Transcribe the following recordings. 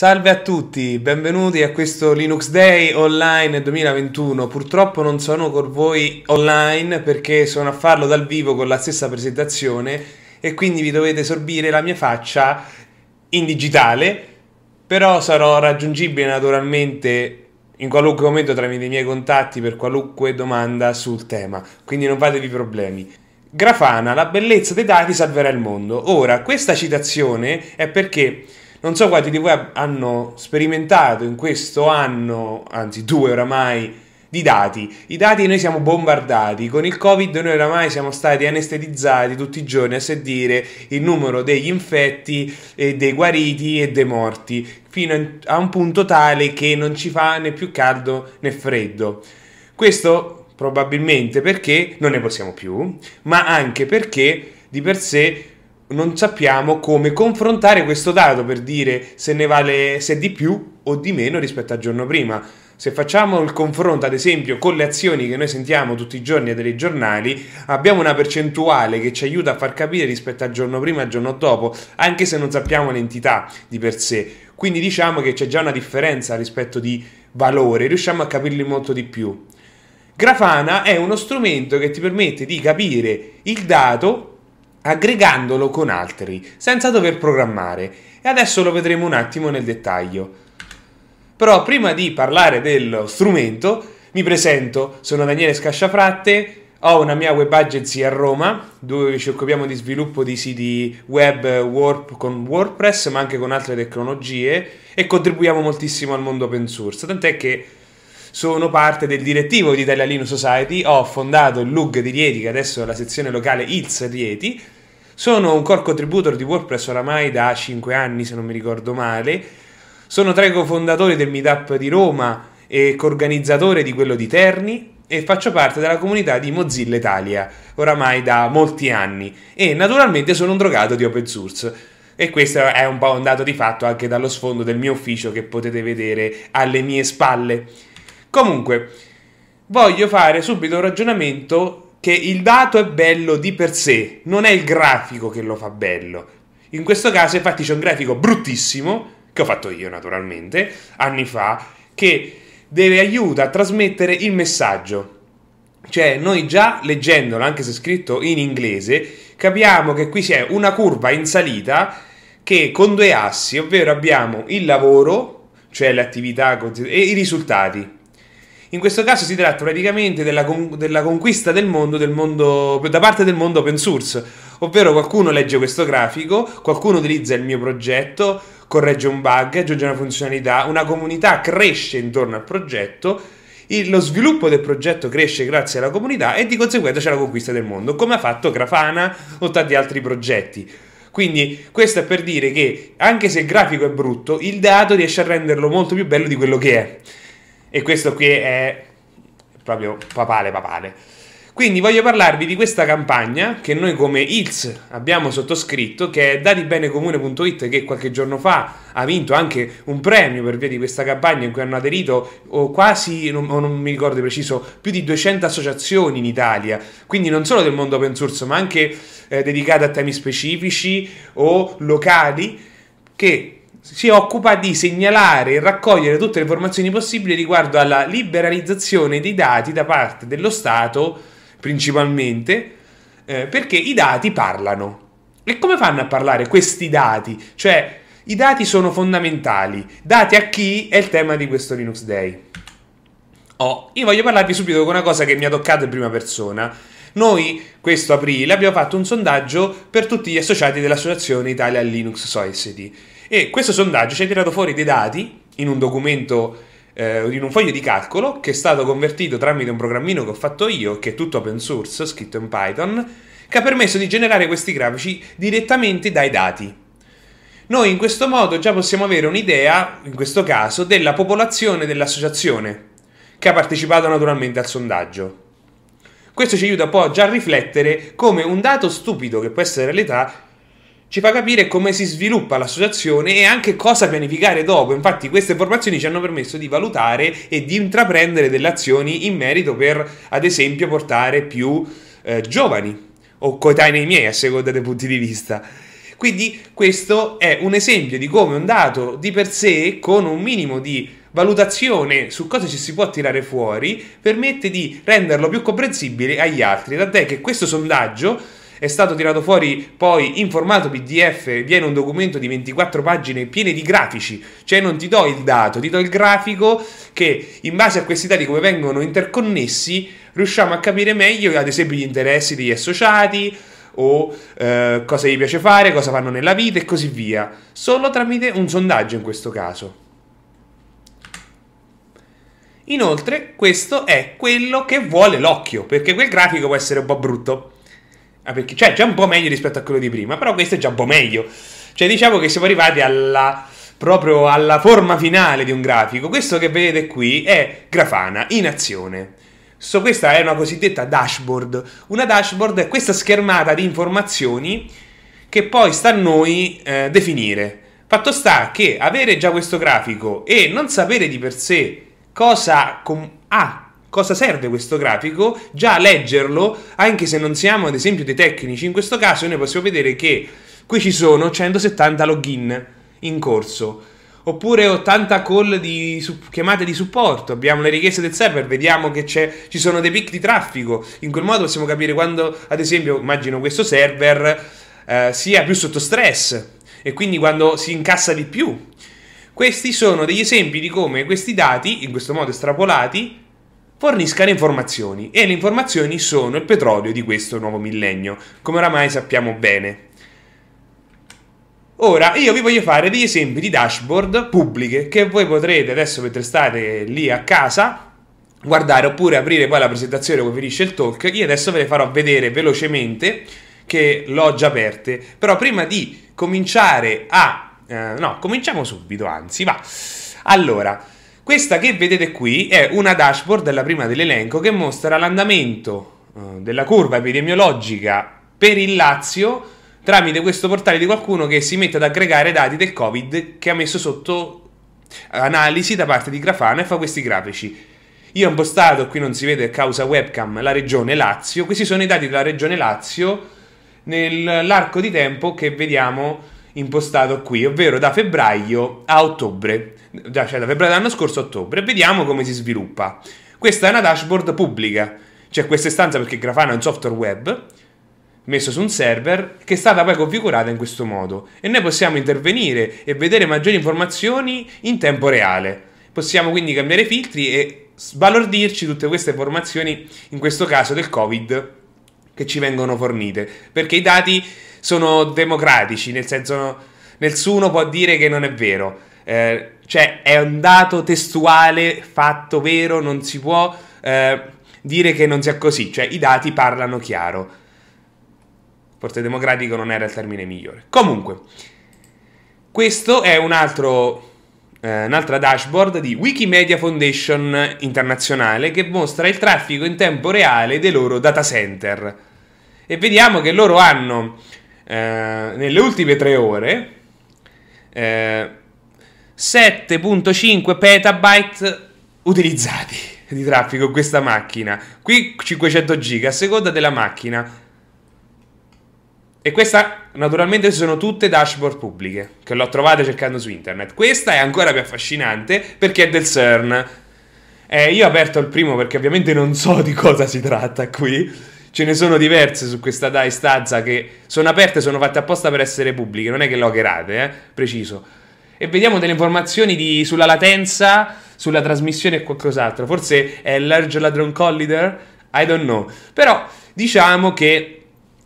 Salve a tutti, benvenuti a questo Linux Day online 2021. Purtroppo non sono con voi online perché sono a farlo dal vivo con la stessa presentazione e quindi vi dovete sorbire la mia faccia in digitale, però sarò raggiungibile naturalmente in qualunque momento tramite i miei contatti per qualunque domanda sul tema, quindi non fatevi problemi. Grafana, la bellezza dei dati salverà il mondo. Ora, questa citazione è perché non so quanti di voi hanno sperimentato in questo anno, anzi due oramai, di dati. I dati noi siamo bombardati, con il Covid noi oramai siamo stati anestetizzati tutti i giorni a sentire il numero degli infetti, dei guariti e dei morti, fino a un punto tale che non ci fa né più caldo né freddo. Questo probabilmente perché non ne possiamo più, ma anche perché di per sé non sappiamo come confrontare questo dato per dire se ne vale se è di più o di meno rispetto al giorno prima. Se facciamo il confronto, ad esempio, con le azioni che noi sentiamo tutti i giorni dai giornali, abbiamo una percentuale che ci aiuta a far capire rispetto al giorno prima e al giorno dopo, anche se non sappiamo l'entità di per sé. Quindi diciamo che c'è già una differenza rispetto di valore, riusciamo a capirli molto di più. Grafana è uno strumento che ti permette di capire il dato aggregandolo con altri, senza dover programmare. E adesso lo vedremo un attimo nel dettaglio. Però prima di parlare dello strumento, mi presento, sono Daniele Scasciafratte, ho una mia web agency a Roma dove ci occupiamo di sviluppo di siti web Warp con WordPress ma anche con altre tecnologie e contribuiamo moltissimo al mondo open source, tant'è che sono parte del direttivo di Italia Linux Society, ho fondato il LUG di Rieti che adesso è la sezione locale ILS Rieti sono un core contributor di WordPress oramai da 5 anni, se non mi ricordo male. Sono tra i cofondatori del Meetup di Roma e coorganizzatore di quello di Terni e faccio parte della comunità di Mozilla Italia oramai da molti anni e naturalmente sono un drogato di open source. E questo è un po' un dato di fatto anche dallo sfondo del mio ufficio che potete vedere alle mie spalle. Comunque, voglio fare subito un ragionamento che il dato è bello di per sé, non è il grafico che lo fa bello. In questo caso, infatti, c'è un grafico bruttissimo, che ho fatto io naturalmente, anni fa, che deve aiuta a trasmettere il messaggio. Cioè, noi già leggendolo, anche se scritto in inglese, capiamo che qui c'è una curva in salita che con due assi, ovvero abbiamo il lavoro, cioè le attività e i risultati. In questo caso si tratta praticamente della, con- della conquista del mondo, del mondo, da parte del mondo open source, ovvero qualcuno legge questo grafico, qualcuno utilizza il mio progetto, corregge un bug, aggiunge una funzionalità, una comunità cresce intorno al progetto, il, lo sviluppo del progetto cresce grazie alla comunità e di conseguenza c'è la conquista del mondo, come ha fatto Grafana o tanti altri progetti. Quindi questo è per dire che anche se il grafico è brutto, il dato riesce a renderlo molto più bello di quello che è. E questo qui è proprio papale papale. Quindi voglio parlarvi di questa campagna che noi come ILS abbiamo sottoscritto, che è datibenecomune.it che qualche giorno fa ha vinto anche un premio per via di questa campagna in cui hanno aderito quasi, non, non mi ricordo di preciso, più di 200 associazioni in Italia, quindi non solo del mondo open source ma anche eh, dedicate a temi specifici o locali che si occupa di segnalare e raccogliere tutte le informazioni possibili riguardo alla liberalizzazione dei dati da parte dello Stato, principalmente, eh, perché i dati parlano. E come fanno a parlare questi dati? Cioè, i dati sono fondamentali. Dati a chi è il tema di questo Linux Day. Oh, io voglio parlarvi subito con una cosa che mi ha toccato in prima persona. Noi, questo aprile, abbiamo fatto un sondaggio per tutti gli associati dell'associazione Italia Linux Society e questo sondaggio ci ha tirato fuori dei dati in un documento, eh, in un foglio di calcolo che è stato convertito tramite un programmino che ho fatto io, che è tutto open source, scritto in Python, che ha permesso di generare questi grafici direttamente dai dati. Noi in questo modo già possiamo avere un'idea, in questo caso, della popolazione dell'associazione che ha partecipato naturalmente al sondaggio. Questo ci aiuta poi a già riflettere come un dato stupido che può essere l'età ci fa capire come si sviluppa l'associazione e anche cosa pianificare dopo. Infatti queste informazioni ci hanno permesso di valutare e di intraprendere delle azioni in merito per, ad esempio, portare più eh, giovani o coetanei miei a seconda dei punti di vista. Quindi questo è un esempio di come un dato di per sé, con un minimo di valutazione su cosa ci si può tirare fuori, permette di renderlo più comprensibile agli altri. Tant'è che questo sondaggio è stato tirato fuori poi in formato PDF, viene un documento di 24 pagine piene di grafici, cioè non ti do il dato, ti do il grafico che in base a questi dati come vengono interconnessi riusciamo a capire meglio ad esempio gli interessi degli associati, o eh, cosa gli piace fare, cosa fanno nella vita e così via, solo tramite un sondaggio in questo caso. Inoltre, questo è quello che vuole l'occhio, perché quel grafico può essere un po' brutto. Ah, perché, cioè, già un po' meglio rispetto a quello di prima, però questo è già un po' meglio. Cioè, diciamo che siamo arrivati alla, proprio alla forma finale di un grafico. Questo che vedete qui è Grafana in azione. So, questa è una cosiddetta dashboard. Una dashboard è questa schermata di informazioni che poi sta a noi eh, definire. Fatto sta che avere già questo grafico e non sapere di per sé cosa com- ha ah, cosa serve questo grafico, già a leggerlo, anche se non siamo ad esempio dei tecnici, in questo caso noi possiamo vedere che qui ci sono 170 login in corso, oppure 80 call di chiamate di supporto, abbiamo le richieste del server, vediamo che ci sono dei picchi di traffico, in quel modo possiamo capire quando, ad esempio, immagino questo server eh, sia più sotto stress e quindi quando si incassa di più. Questi sono degli esempi di come questi dati, in questo modo estrapolati, fornisca le informazioni e le informazioni sono il petrolio di questo nuovo millennio, come oramai sappiamo bene. Ora io vi voglio fare degli esempi di dashboard pubbliche che voi potrete adesso mentre state lì a casa guardare oppure aprire poi la presentazione dove finisce il talk. Io adesso ve le farò vedere velocemente che l'ho già aperte, però prima di cominciare a... Eh, no, cominciamo subito, anzi, va. Allora, questa che vedete qui è una dashboard della prima dell'elenco che mostra l'andamento eh, della curva epidemiologica per il Lazio tramite questo portale di qualcuno che si mette ad aggregare dati del Covid che ha messo sotto analisi da parte di Grafana e fa questi grafici. Io ho impostato, qui non si vede a causa webcam, la regione Lazio. Questi sono i dati della regione Lazio nell'arco di tempo che vediamo impostato qui, ovvero da febbraio a ottobre, cioè da febbraio dell'anno scorso a ottobre, vediamo come si sviluppa. Questa è una dashboard pubblica, cioè questa istanza perché Grafana è un software web messo su un server che è stata poi configurata in questo modo e noi possiamo intervenire e vedere maggiori informazioni in tempo reale. Possiamo quindi cambiare filtri e sbalordirci tutte queste informazioni, in questo caso del Covid, che ci vengono fornite, perché i dati sono democratici, nel senso nessuno può dire che non è vero. Eh, cioè è un dato testuale, fatto vero, non si può eh, dire che non sia così, cioè i dati parlano chiaro. Forse democratico non era il termine migliore. Comunque, questo è un altro, eh, un'altra dashboard di Wikimedia Foundation internazionale che mostra il traffico in tempo reale dei loro data center. E vediamo che loro hanno eh, nelle ultime tre ore eh, 7.5 petabyte utilizzati di traffico in questa macchina. Qui 500 giga a seconda della macchina. E questa, naturalmente, sono tutte dashboard pubbliche che l'ho trovata cercando su internet. Questa è ancora più affascinante perché è del CERN. Eh, io ho aperto il primo perché ovviamente non so di cosa si tratta qui ce ne sono diverse su questa DAI stanza che sono aperte, sono fatte apposta per essere pubbliche, non è che logherate, eh? preciso. E vediamo delle informazioni di, sulla latenza, sulla trasmissione e qualcos'altro. Forse è Large Ladron Collider? I don't know. Però diciamo che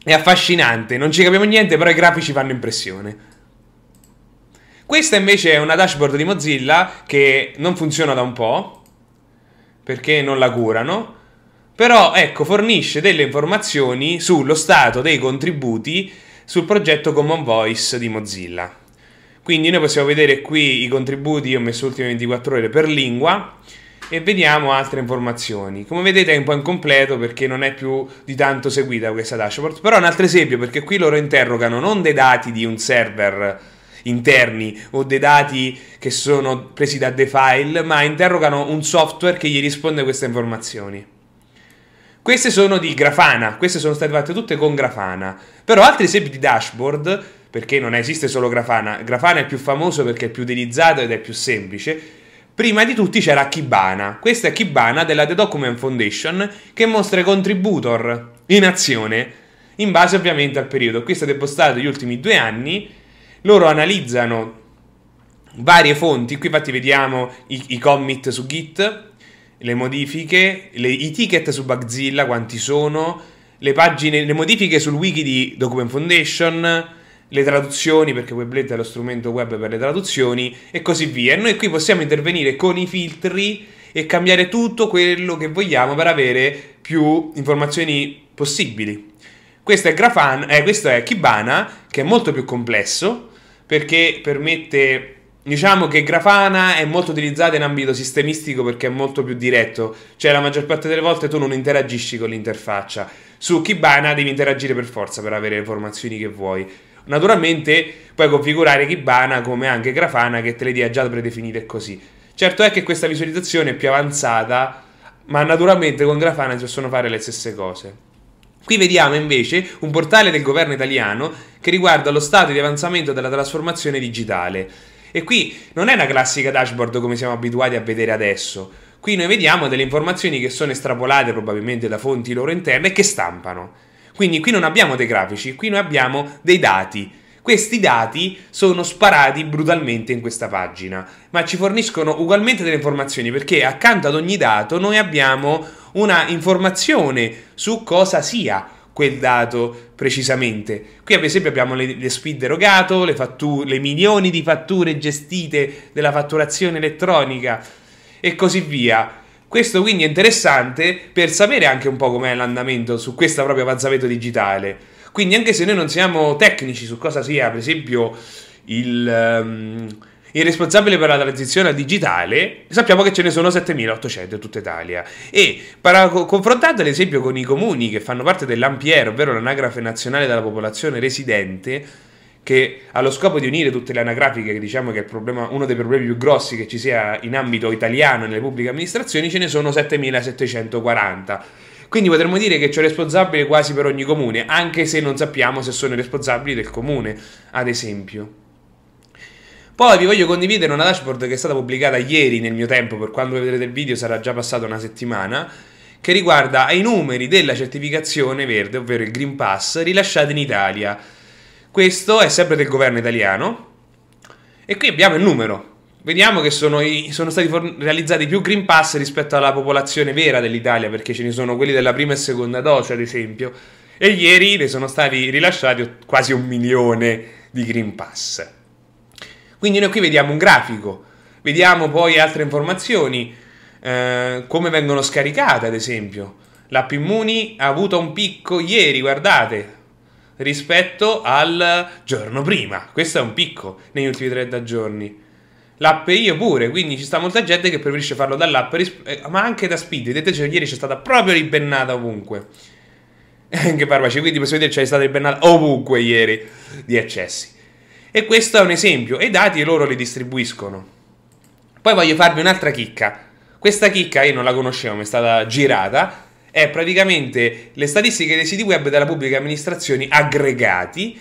è affascinante, non ci capiamo niente, però i grafici fanno impressione. Questa invece è una dashboard di Mozilla che non funziona da un po' perché non la curano però ecco, fornisce delle informazioni sullo stato dei contributi sul progetto Common Voice di Mozilla. Quindi noi possiamo vedere qui i contributi, io ho messo ultime 24 ore per lingua e vediamo altre informazioni. Come vedete è un po' incompleto perché non è più di tanto seguita questa dashboard, però è un altro esempio perché qui loro interrogano non dei dati di un server interni o dei dati che sono presi da dei file, ma interrogano un software che gli risponde a queste informazioni. Queste sono di grafana, queste sono state fatte tutte con grafana. Però altri esempi di dashboard, perché non esiste solo grafana, grafana è più famoso perché è più utilizzato ed è più semplice. Prima di tutti c'era Kibana, questa è Kibana della The Document Foundation che mostra i contributor in azione in base ovviamente al periodo. Qui state postate gli ultimi due anni, loro analizzano varie fonti, qui infatti vediamo i, i commit su Git, le modifiche, le, i ticket su Bugzilla quanti sono, le pagine, le modifiche sul wiki di Document Foundation, le traduzioni, perché Weblet è lo strumento web per le traduzioni e così via. E noi qui possiamo intervenire con i filtri e cambiare tutto quello che vogliamo per avere più informazioni possibili. Questo è, Grafana, eh, questo è Kibana, che è molto più complesso perché permette Diciamo che Grafana è molto utilizzata in ambito sistemistico perché è molto più diretto, cioè la maggior parte delle volte tu non interagisci con l'interfaccia. Su Kibana devi interagire per forza per avere le informazioni che vuoi. Naturalmente puoi configurare Kibana come anche Grafana che te le dia già predefinite così. Certo è che questa visualizzazione è più avanzata, ma naturalmente con Grafana si possono fare le stesse cose. Qui vediamo invece un portale del governo italiano che riguarda lo stato di avanzamento della trasformazione digitale. E qui non è una classica dashboard come siamo abituati a vedere adesso. Qui noi vediamo delle informazioni che sono estrapolate probabilmente da fonti loro interne e che stampano. Quindi qui non abbiamo dei grafici, qui noi abbiamo dei dati. Questi dati sono sparati brutalmente in questa pagina, ma ci forniscono ugualmente delle informazioni perché accanto ad ogni dato noi abbiamo una informazione su cosa sia quel dato precisamente. Qui ad esempio abbiamo le, le speed erogato, le, fatture, le milioni di fatture gestite della fatturazione elettronica e così via. Questo quindi è interessante per sapere anche un po' com'è l'andamento su questo proprio avanzamento digitale. Quindi anche se noi non siamo tecnici su cosa sia, per esempio, il... Um, il responsabile per la transizione al digitale, sappiamo che ce ne sono 7.800 in tutta Italia. E confrontando ad esempio con i comuni che fanno parte dell'AMPIER, ovvero l'anagrafe nazionale della popolazione residente, che allo scopo di unire tutte le anagrafiche, che diciamo che è problema, uno dei problemi più grossi che ci sia in ambito italiano nelle pubbliche amministrazioni, ce ne sono 7.740. Quindi potremmo dire che c'è un responsabile quasi per ogni comune, anche se non sappiamo se sono i responsabili del comune, ad esempio. Poi vi voglio condividere una dashboard che è stata pubblicata ieri nel mio tempo, per quando vedrete il video sarà già passata una settimana, che riguarda i numeri della certificazione verde, ovvero il Green Pass, rilasciati in Italia. Questo è sempre del governo italiano e qui abbiamo il numero. Vediamo che sono, i, sono stati for- realizzati più Green Pass rispetto alla popolazione vera dell'Italia, perché ce ne sono quelli della prima e seconda doce, ad esempio. E ieri ne sono stati rilasciati quasi un milione di Green Pass. Quindi noi qui vediamo un grafico, vediamo poi altre informazioni, eh, come vengono scaricate ad esempio. L'app Immuni ha avuto un picco ieri, guardate, rispetto al giorno prima. Questo è un picco negli ultimi 30 giorni. L'app io pure, quindi ci sta molta gente che preferisce farlo dall'app, eh, ma anche da Speed. Vedete, cioè, ieri c'è stata proprio ribennata ovunque. Anche Parmaci, quindi possiamo dire c'è stata ribennata ovunque ieri di accessi. E questo è un esempio, e i dati loro li distribuiscono. Poi voglio farvi un'altra chicca. Questa chicca io non la conoscevo, mi è stata girata. È praticamente le statistiche dei siti web della pubblica amministrazione aggregati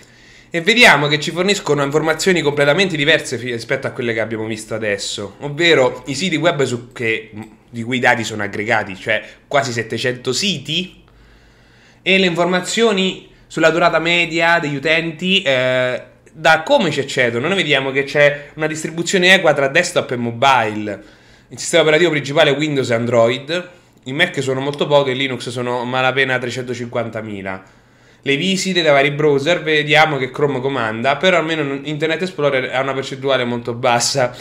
e vediamo che ci forniscono informazioni completamente diverse rispetto a quelle che abbiamo visto adesso, ovvero i siti web su, che, di cui i dati sono aggregati, cioè quasi 700 siti, e le informazioni sulla durata media degli utenti eh, da come ci accedono, noi vediamo che c'è una distribuzione equa tra desktop e mobile. Il sistema operativo principale è Windows e Android, i Mac sono molto pochi e Linux sono malapena 350.000. Le visite da vari browser vediamo che Chrome comanda, però almeno Internet Explorer ha una percentuale molto bassa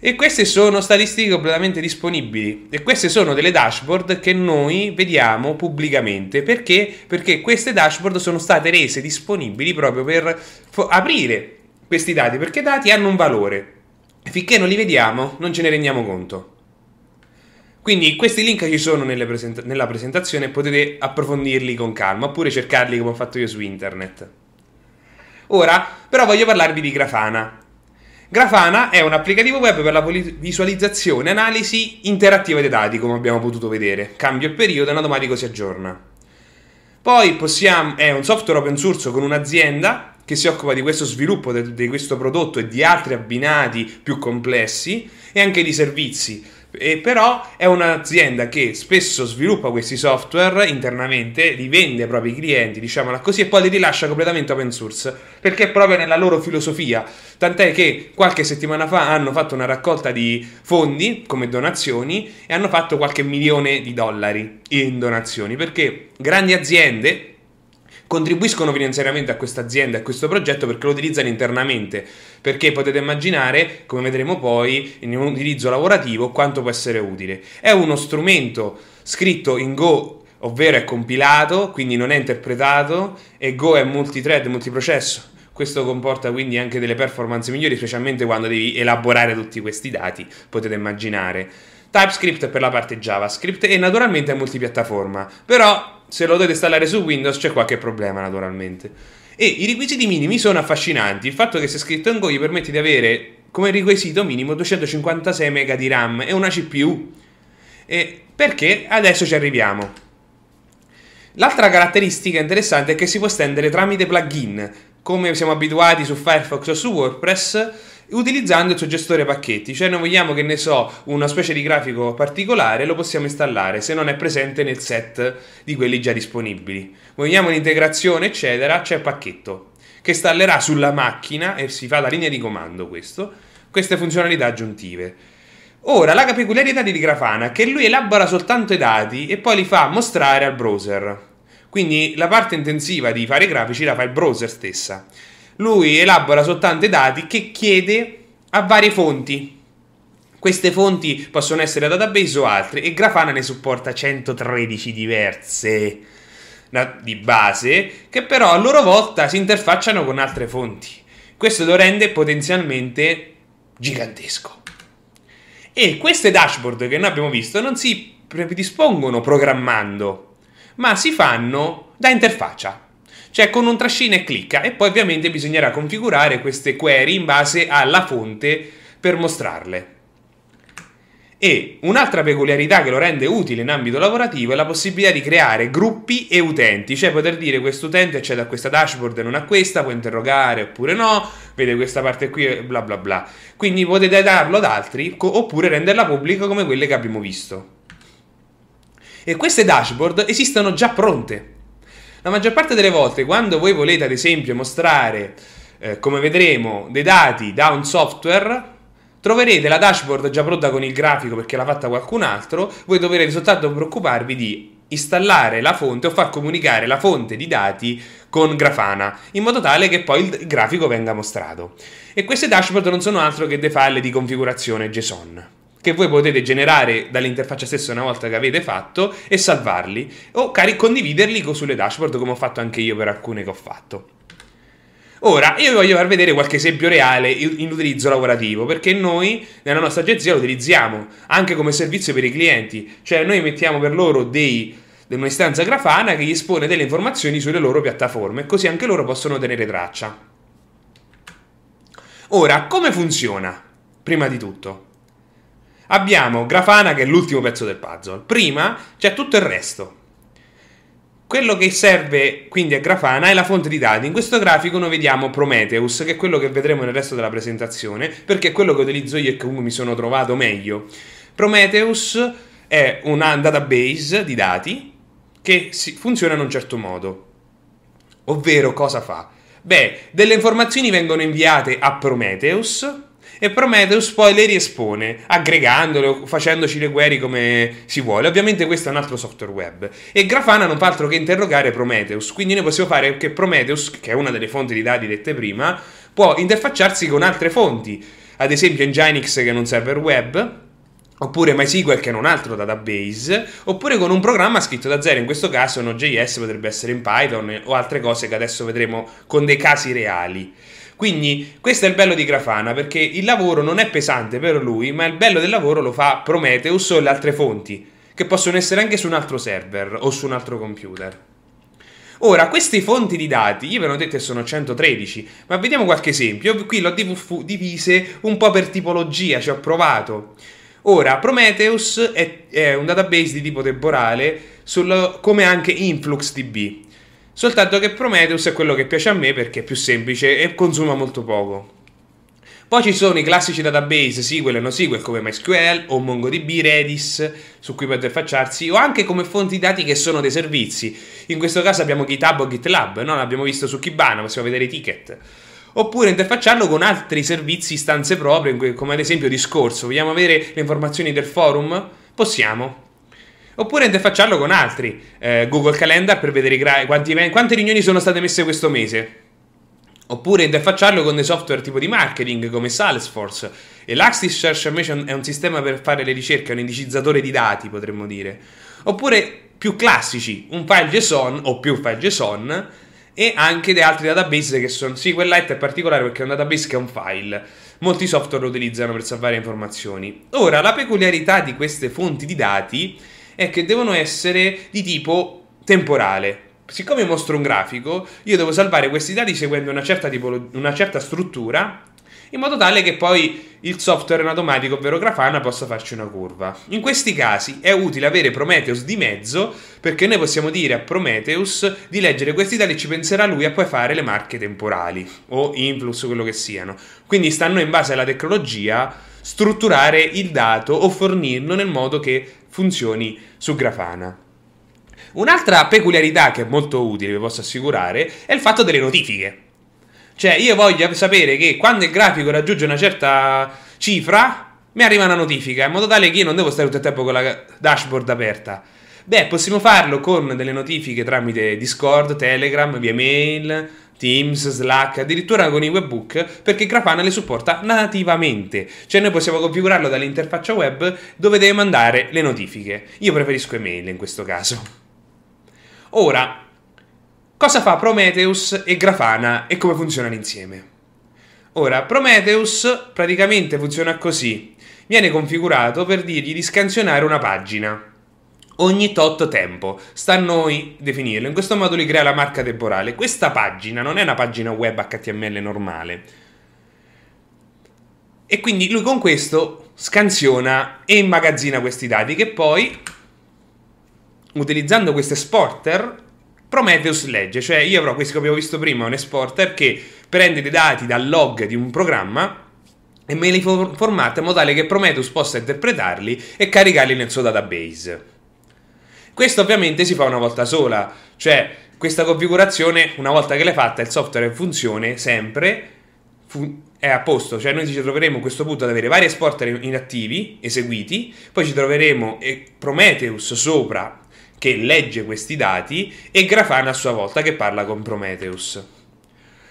e queste sono statistiche completamente disponibili e queste sono delle dashboard che noi vediamo pubblicamente perché? Perché queste dashboard sono state rese disponibili proprio per aprire questi dati perché i dati hanno un valore. Finché non li vediamo non ce ne rendiamo conto. Quindi questi link ci sono presenta nella presentazione, potete approfondirli con calma oppure cercarli come ho fatto io su internet. Ora però voglio parlarvi di Grafana Grafana è un applicativo web per la visualizzazione e analisi interattiva dei dati, come abbiamo potuto vedere. Cambio il periodo e in automatico si aggiorna. Poi possiamo, è un software open source con un'azienda che si occupa di questo sviluppo di questo prodotto e di altri abbinati più complessi e anche di servizi. E però è un'azienda che spesso sviluppa questi software internamente, li vende ai propri clienti, diciamola così, e poi li rilascia completamente open source, perché è proprio nella loro filosofia. Tant'è che qualche settimana fa hanno fatto una raccolta di fondi come donazioni e hanno fatto qualche milione di dollari in donazioni, perché grandi aziende contribuiscono finanziariamente a questa azienda, a questo progetto perché lo utilizzano internamente perché potete immaginare, come vedremo poi, in un utilizzo lavorativo quanto può essere utile. È uno strumento scritto in Go, ovvero è compilato, quindi non è interpretato, e Go è multithread, multiprocesso. Questo comporta quindi anche delle performance migliori, specialmente quando devi elaborare tutti questi dati, potete immaginare. TypeScript per la parte JavaScript e naturalmente è multipiattaforma, però se lo dovete installare su Windows c'è qualche problema naturalmente. E i requisiti minimi sono affascinanti. Il fatto che sia scritto in Go gli permette di avere come requisito minimo 256 MB di RAM e una CPU. E perché? Adesso ci arriviamo. L'altra caratteristica interessante è che si può stendere tramite plugin, come siamo abituati su Firefox o su WordPress utilizzando il suo gestore pacchetti, cioè noi vogliamo che ne so una specie di grafico particolare, lo possiamo installare se non è presente nel set di quelli già disponibili. Vogliamo l'integrazione, eccetera, c'è il pacchetto che installerà sulla macchina e si fa la linea di comando questo, queste funzionalità aggiuntive. Ora, la peculiarità di Grafana è che lui elabora soltanto i dati e poi li fa mostrare al browser. Quindi la parte intensiva di fare i grafici la fa il browser stessa lui elabora soltanto i dati che chiede a varie fonti. Queste fonti possono essere database o altre e Grafana ne supporta 113 diverse di base che però a loro volta si interfacciano con altre fonti. Questo lo rende potenzialmente gigantesco. E queste dashboard che noi abbiamo visto non si predispongono programmando, ma si fanno da interfaccia. Cioè con un trascina e clicca e poi ovviamente bisognerà configurare queste query in base alla fonte per mostrarle. E un'altra peculiarità che lo rende utile in ambito lavorativo è la possibilità di creare gruppi e utenti, cioè poter dire questo utente accede a questa dashboard e non a questa, può interrogare oppure no, vede questa parte qui e bla bla bla. Quindi potete darlo ad altri oppure renderla pubblica come quelle che abbiamo visto. E queste dashboard esistono già pronte, la maggior parte delle volte quando voi volete ad esempio mostrare, eh, come vedremo, dei dati da un software, troverete la dashboard già pronta con il grafico perché l'ha fatta qualcun altro, voi dovrete soltanto preoccuparvi di installare la fonte o far comunicare la fonte di dati con Grafana in modo tale che poi il grafico venga mostrato. E queste dashboard non sono altro che dei file di configurazione JSON che voi potete generare dall'interfaccia stessa una volta che avete fatto e salvarli o cari- condividerli sulle dashboard come ho fatto anche io per alcune che ho fatto. Ora, io vi voglio far vedere qualche esempio reale in utilizzo lavorativo, perché noi nella nostra agenzia lo utilizziamo anche come servizio per i clienti, cioè noi mettiamo per loro dei un'istanza grafana che gli espone delle informazioni sulle loro piattaforme, così anche loro possono tenere traccia. Ora, come funziona? Prima di tutto, abbiamo Grafana che è l'ultimo pezzo del puzzle. Prima c'è tutto il resto. Quello che serve quindi a Grafana è la fonte di dati. In questo grafico noi vediamo Prometheus, che è quello che vedremo nel resto della presentazione, perché è quello che utilizzo io e che comunque mi sono trovato meglio. Prometheus è un database di dati che funziona in un certo modo. Ovvero cosa fa? Beh, delle informazioni vengono inviate a Prometheus e Prometheus poi le riespone, aggregandole o facendoci le query come si vuole. Ovviamente questo è un altro software web. E Grafana non fa altro che interrogare Prometheus, quindi noi possiamo fare che Prometheus, che è una delle fonti di dati dette prima, può interfacciarsi con altre fonti, ad esempio Nginx che è un server web, oppure MySQL che è un altro database, oppure con un programma scritto da zero, in questo caso Node.js potrebbe essere in Python o altre cose che adesso vedremo con dei casi reali. Quindi questo è il bello di Grafana, perché il lavoro non è pesante per lui, ma il bello del lavoro lo fa Prometheus o le altre fonti, che possono essere anche su un altro server o su un altro computer. Ora, queste fonti di dati, io ve ne ho detto che sono 113, ma vediamo qualche esempio. Qui l'ho divise un po' per tipologia, ci ho provato. Ora, Prometheus è, è un database di tipo temporale, sul, come anche InfluxDB. Soltanto che Prometheus è quello che piace a me perché è più semplice e consuma molto poco. Poi ci sono i classici database SQL e NoSQL come MySQL o MongoDB, Redis, su cui poter facciarsi, o anche come fonti dati che sono dei servizi. In questo caso abbiamo GitHub o GitLab, no? l'abbiamo visto su Kibana, possiamo vedere i ticket. Oppure interfacciarlo con altri servizi istanze proprie, come ad esempio discorso. Vogliamo avere le informazioni del forum? Possiamo. Oppure interfacciarlo con altri. Eh, Google Calendar per vedere quanti, quante riunioni sono state messe questo mese. Oppure interfacciarlo con dei software tipo di marketing come Salesforce. E l'Elasticsearch invece è un sistema per fare le ricerche, è un indicizzatore di dati, potremmo dire. Oppure più classici, un file JSON o più file JSON e anche di altri database che sono Sì, SQLite è particolare perché è un database che è un file. Molti software lo utilizzano per salvare informazioni. Ora, la peculiarità di queste fonti di dati è che devono essere di tipo temporale. Siccome mostro un grafico, io devo salvare questi dati seguendo una certa, tipolo- una certa struttura in modo tale che poi il software in automatico, ovvero Grafana, possa farci una curva. In questi casi è utile avere Prometheus di mezzo perché noi possiamo dire a Prometheus di leggere questi dati e ci penserà lui a poi fare le marche temporali o influx, quello che siano. Quindi stanno in base alla tecnologia strutturare il dato o fornirlo nel modo che funzioni su Grafana. Un'altra peculiarità che è molto utile, vi posso assicurare, è il fatto delle notifiche. Cioè, io voglio sapere che quando il grafico raggiunge una certa cifra, mi arriva una notifica, in modo tale che io non devo stare tutto il tempo con la dashboard aperta. Beh, possiamo farlo con delle notifiche tramite Discord, Telegram, via mail, Teams, Slack, addirittura con i webbook, perché Grafana le supporta nativamente. Cioè noi possiamo configurarlo dall'interfaccia web dove deve mandare le notifiche. Io preferisco email in questo caso. Ora, cosa fa Prometheus e Grafana e come funzionano insieme? Ora, Prometheus praticamente funziona così. Viene configurato per dirgli di scansionare una pagina ogni tot tempo. Sta a noi definirlo. In questo modo li crea la marca temporale. Questa pagina non è una pagina web HTML normale. E quindi lui con questo scansiona e immagazzina questi dati che poi, utilizzando questo esporter, Prometheus legge. Cioè io avrò questo che abbiamo visto prima, un esporter che prende dei dati dal log di un programma e me li formate in modo tale che Prometheus possa interpretarli e caricarli nel suo database. Questo ovviamente si fa una volta sola, cioè questa configurazione una volta che l'hai fatta il software è in funzione sempre, fun- è a posto, cioè noi ci troveremo a questo punto ad avere vari esporter inattivi, eseguiti, poi ci troveremo eh, Prometheus sopra che legge questi dati e Grafana a sua volta che parla con Prometheus.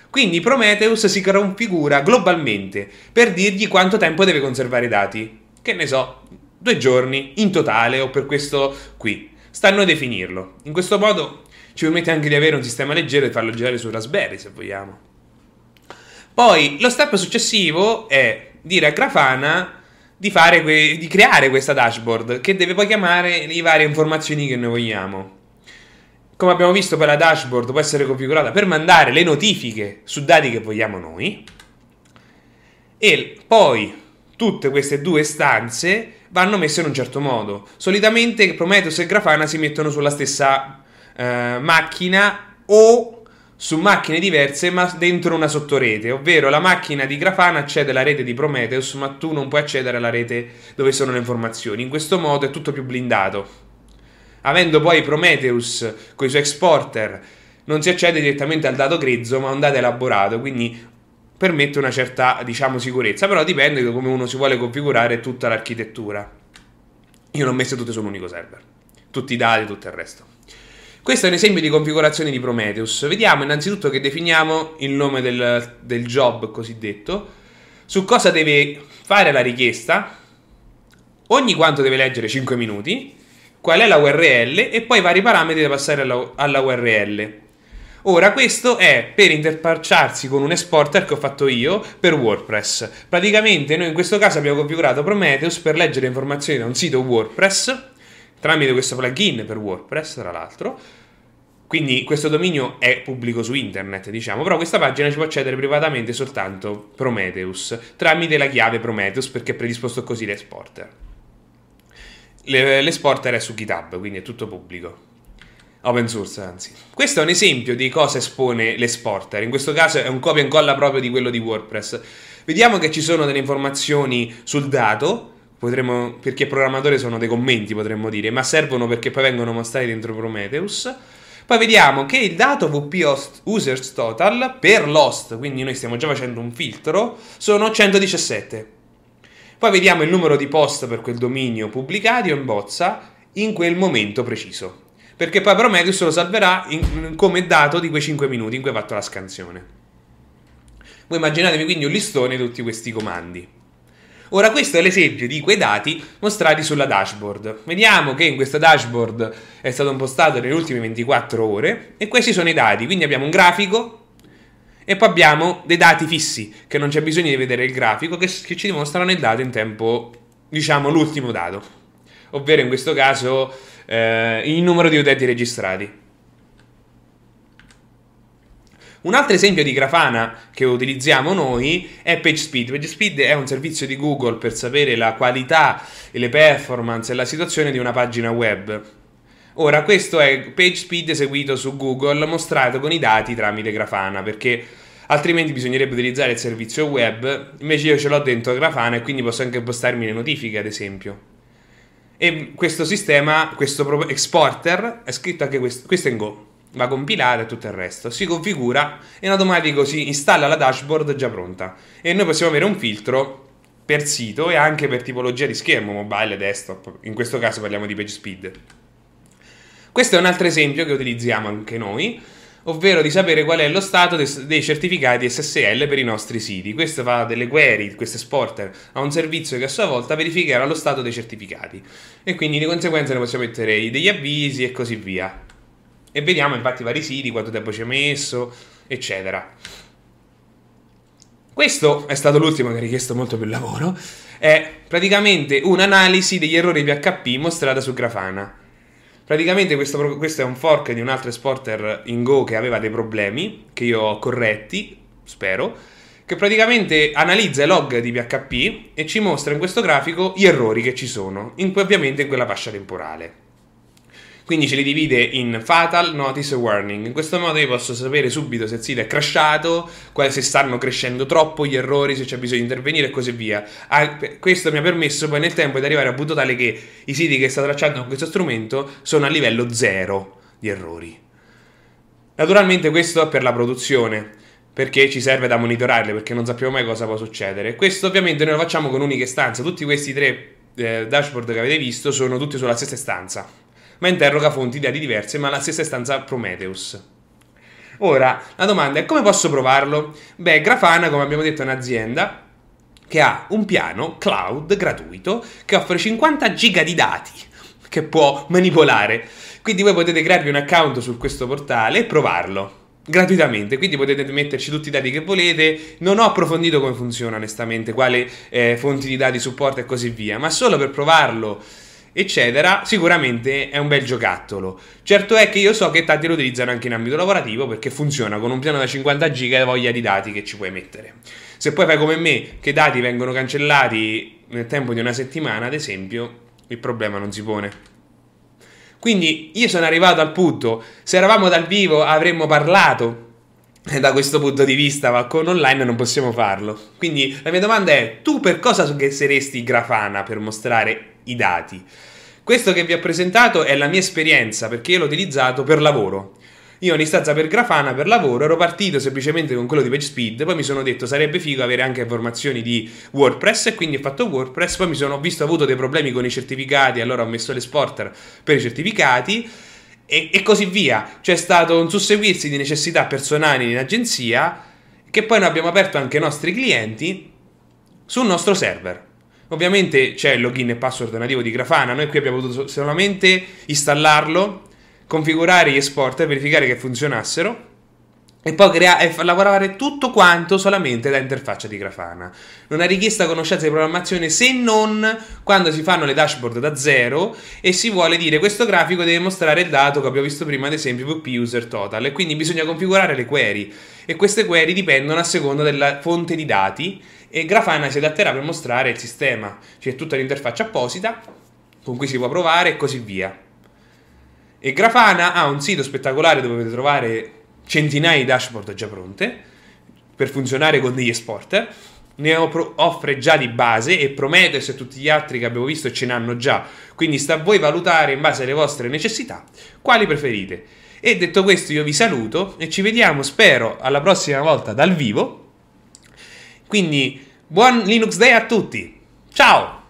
Quindi Prometheus si configura globalmente per dirgli quanto tempo deve conservare i dati, che ne so, due giorni in totale o per questo qui. Sta a noi definirlo. In questo modo ci permette anche di avere un sistema leggero e farlo girare su Raspberry se vogliamo. Poi lo step successivo è dire a Grafana di, que- di creare questa dashboard che deve poi chiamare le varie informazioni che noi vogliamo. Come abbiamo visto poi la dashboard può essere configurata per mandare le notifiche su dati che vogliamo noi e poi tutte queste due stanze vanno messe in un certo modo. Solitamente Prometheus e Grafana si mettono sulla stessa eh, macchina o su macchine diverse ma dentro una sottorete, ovvero la macchina di Grafana accede alla rete di Prometheus ma tu non puoi accedere alla rete dove sono le informazioni. In questo modo è tutto più blindato. Avendo poi Prometheus con i suoi exporter non si accede direttamente al dato grezzo ma a un dato elaborato, quindi permette una certa, diciamo, sicurezza, però dipende da come uno si vuole configurare tutta l'architettura. Io l'ho messo tutte su un unico server, tutti i dati, tutto il resto. Questo è un esempio di configurazione di Prometheus. Vediamo innanzitutto che definiamo il nome del, del job cosiddetto, su cosa deve fare la richiesta, ogni quanto deve leggere 5 minuti, qual è la URL e poi vari parametri da passare alla, alla URL. Ora, questo è per interparciarsi con un exporter che ho fatto io per WordPress. Praticamente noi in questo caso abbiamo configurato Prometheus per leggere informazioni da un sito WordPress, tramite questo plugin per WordPress, tra l'altro. Quindi questo dominio è pubblico su internet, diciamo, però questa pagina ci può accedere privatamente soltanto Prometheus, tramite la chiave Prometheus, perché è predisposto così l'exporter. L'exporter è su GitHub, quindi è tutto pubblico. Open source, anzi. Questo è un esempio di cosa espone l'esporter. In questo caso è un copia e incolla proprio di quello di WordPress. Vediamo che ci sono delle informazioni sul dato. Potremmo, perché programmatore sono dei commenti, potremmo dire, ma servono perché poi vengono mostrati dentro Prometheus. Poi vediamo che il dato WP host users total per l'host, quindi noi stiamo già facendo un filtro, sono 117. Poi vediamo il numero di post per quel dominio pubblicati o in bozza in quel momento preciso perché poi Prometheus lo salverà in, come dato di quei 5 minuti in cui ha fatto la scansione. Voi immaginatevi quindi un listone di tutti questi comandi. Ora questo è l'esempio di quei dati mostrati sulla dashboard. Vediamo che in questa dashboard è stato impostato nelle ultime 24 ore e questi sono i dati, quindi abbiamo un grafico e poi abbiamo dei dati fissi, che non c'è bisogno di vedere il grafico, che, che ci dimostrano il dato in tempo, diciamo, l'ultimo dato ovvero in questo caso eh, il numero di utenti registrati. Un altro esempio di grafana che utilizziamo noi è PageSpeed. PageSpeed è un servizio di Google per sapere la qualità e le performance e la situazione di una pagina web. Ora, questo è PageSpeed eseguito su Google, mostrato con i dati tramite grafana, perché altrimenti bisognerebbe utilizzare il servizio web, invece io ce l'ho dentro grafana e quindi posso anche postarmi le notifiche, ad esempio. E questo sistema, questo exporter, è scritto anche questo, questo è in Go, va a compilare tutto il resto, si configura e in automatico si installa la dashboard già pronta. E noi possiamo avere un filtro per sito e anche per tipologia di schermo, mobile, desktop, in questo caso parliamo di PageSpeed. Questo è un altro esempio che utilizziamo anche noi, ovvero di sapere qual è lo stato dei certificati SSL per i nostri siti. Questo fa delle query, questo esporter a un servizio che a sua volta verificherà lo stato dei certificati e quindi di conseguenza ne possiamo mettere degli avvisi e così via. E vediamo infatti i vari siti, quanto tempo ci ha messo, eccetera. Questo è stato l'ultimo che ha richiesto molto più lavoro, è praticamente un'analisi degli errori PHP mostrata su Grafana. Praticamente questo, questo, è un fork di un altro esporter in Go che aveva dei problemi, che io ho corretti, spero, che praticamente analizza i log di PHP e ci mostra in questo grafico gli errori che ci sono, in, ovviamente in quella fascia temporale. Quindi ce li divide in fatal, notice e warning. In questo modo io posso sapere subito se il sito è crashato, se stanno crescendo troppo gli errori, se c'è bisogno di intervenire e così via. Ah, questo mi ha permesso poi nel tempo di arrivare a punto tale che i siti che sta tracciando con questo strumento sono a livello zero di errori. Naturalmente questo è per la produzione, perché ci serve da monitorarle, perché non sappiamo mai cosa può succedere. Questo ovviamente noi lo facciamo con un'unica stanza, tutti questi tre eh, dashboard che avete visto sono tutti sulla stessa stanza ma interroga fonti di ali diverse ma la stessa istanza Prometheus. Ora, la domanda è come posso provarlo? Beh, Grafana, come abbiamo detto, è un'azienda che ha un piano cloud gratuito che offre 50 giga di dati che può manipolare. Quindi voi potete crearvi un account su questo portale e provarlo gratuitamente, quindi potete metterci tutti i dati che volete. Non ho approfondito come funziona onestamente, quale eh, fonti di dati supporta e così via, ma solo per provarlo eccetera, sicuramente è un bel giocattolo. Certo è che io so che tanti lo utilizzano anche in ambito lavorativo perché funziona con un piano da 50 giga e voglia di dati che ci puoi mettere. Se poi fai come me, che i dati vengono cancellati nel tempo di una settimana, ad esempio, il problema non si pone. Quindi io sono arrivato al punto, se eravamo dal vivo avremmo parlato da questo punto di vista, ma con online non possiamo farlo. Quindi la mia domanda è, tu per cosa saresti Grafana per mostrare i dati. Questo che vi ho presentato è la mia esperienza perché io l'ho utilizzato per lavoro. Io ho un'istanza per Grafana per lavoro ero partito semplicemente con quello di PageSpeed, poi mi sono detto sarebbe figo avere anche informazioni di WordPress e quindi ho fatto WordPress, poi mi sono visto avuto dei problemi con i certificati, allora ho messo l'esporter per i certificati e, e così via. C'è stato un susseguirsi di necessità personali in agenzia che poi noi abbiamo aperto anche i nostri clienti sul nostro server. Ovviamente c'è il login e password nativo di Grafana, noi qui abbiamo potuto solamente installarlo, configurare gli exporter, verificare che funzionassero e poi crea- e lavorare tutto quanto solamente da interfaccia di Grafana. Non è richiesta conoscenza di programmazione se non quando si fanno le dashboard da zero e si vuole dire questo grafico deve mostrare il dato che abbiamo visto prima, ad esempio VP user total, e quindi bisogna configurare le query e queste query dipendono a seconda della fonte di dati e Grafana si adatterà per mostrare il sistema, c'è cioè tutta l'interfaccia apposita con cui si può provare e così via. E Grafana ha un sito spettacolare dove potete trovare centinaia di dashboard già pronte per funzionare con degli esporter. Ne offre già di base e Prometheus e tutti gli altri che abbiamo visto ce n'hanno già. Quindi sta a voi valutare in base alle vostre necessità quali preferite. E detto questo io vi saluto e ci vediamo spero alla prossima volta dal vivo quindi buon Linux Day a tutti. Ciao!